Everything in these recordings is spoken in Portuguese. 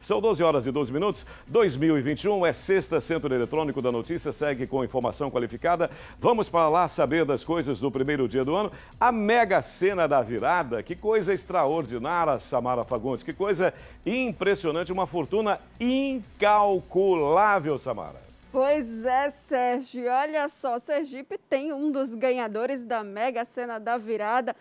São 12 horas e 12 minutos. 2021 é sexta, Centro Eletrônico da Notícia segue com informação qualificada. Vamos para lá saber das coisas do primeiro dia do ano. A mega cena da virada, que coisa extraordinária, Samara Fagundes. Que coisa impressionante, uma fortuna incalculável, Samara. Pois é, Sérgio. Olha só, Sergipe tem um dos ganhadores da Mega Sena da Virada,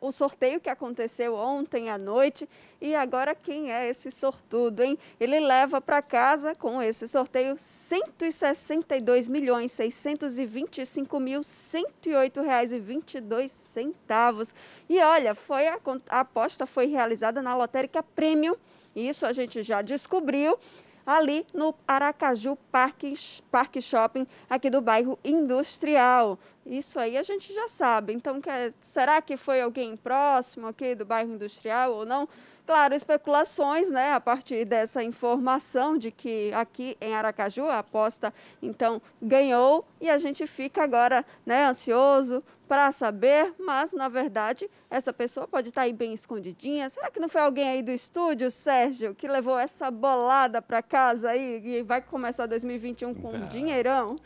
o sorteio que aconteceu ontem à noite. E agora quem é esse sortudo, hein? Ele leva para casa, com esse sorteio, 162 milhões 625 mil 108 reais e 22 centavos. E olha, foi a, a aposta foi realizada na Lotérica Premium. Isso a gente já descobriu ali no Aracaju Parque, Parque Shopping, aqui do bairro Industrial. Isso aí a gente já sabe. Então, é, será que foi alguém próximo aqui do bairro industrial ou não? Claro, especulações, né? A partir dessa informação de que aqui em Aracaju a aposta então ganhou e a gente fica agora, né, ansioso para saber, mas na verdade essa pessoa pode estar tá aí bem escondidinha. Será que não foi alguém aí do estúdio, Sérgio, que levou essa bolada para casa aí e vai começar 2021 com um dinheirão?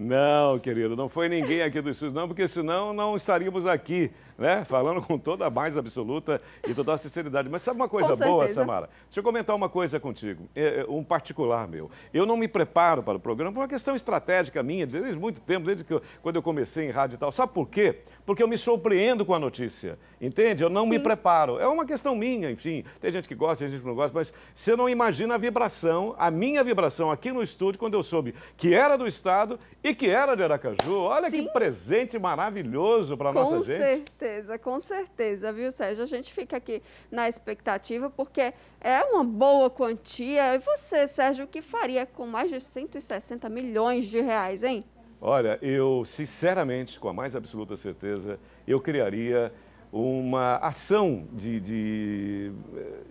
Não, querido, não foi ninguém aqui do estúdio, não, porque senão não estaríamos aqui, né? Falando com toda a mais absoluta e toda a sinceridade. Mas sabe uma coisa boa, Samara? Deixa eu comentar uma coisa contigo, é, é, um particular meu. Eu não me preparo para o programa por uma questão estratégica minha, desde muito tempo, desde que eu, quando eu comecei em rádio e tal. Sabe por quê? Porque eu me surpreendo com a notícia, entende? Eu não Sim. me preparo. É uma questão minha, enfim. Tem gente que gosta, tem gente que não gosta, mas você não imagina a vibração, a minha vibração aqui no estúdio, quando eu soube que era do Estado e que era de Aracaju. Olha Sim. que presente maravilhoso para nossa gente. Com certeza, com certeza, viu, Sérgio? A gente fica aqui na expectativa porque é uma boa quantia. E você, Sérgio, o que faria com mais de 160 milhões de reais, hein? Olha, eu sinceramente, com a mais absoluta certeza, eu criaria uma ação de, de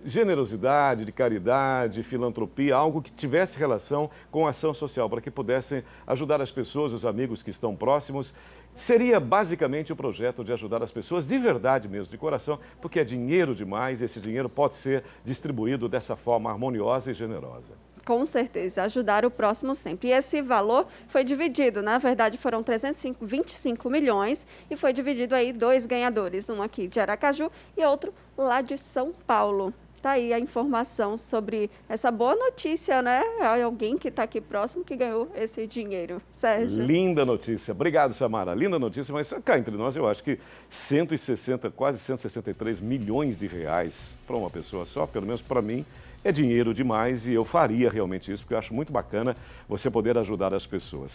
generosidade, de caridade, filantropia, algo que tivesse relação com ação social, para que pudessem ajudar as pessoas, os amigos que estão próximos. Seria basicamente o projeto de ajudar as pessoas de verdade mesmo, de coração, porque é dinheiro demais, esse dinheiro pode ser distribuído dessa forma harmoniosa e generosa. Com certeza, ajudar o próximo sempre. E esse valor foi dividido, na verdade foram 325 milhões e foi dividido aí dois ganhadores, um aqui de Aracaju e outro lá de São Paulo. Tá aí a informação sobre essa boa notícia, né? Alguém que está aqui próximo que ganhou esse dinheiro. Sérgio. Linda notícia. Obrigado, Samara. Linda notícia, mas cá entre nós, eu acho que 160, quase 163 milhões de reais para uma pessoa só, pelo menos para mim, é dinheiro demais e eu faria realmente isso, porque eu acho muito bacana você poder ajudar as pessoas.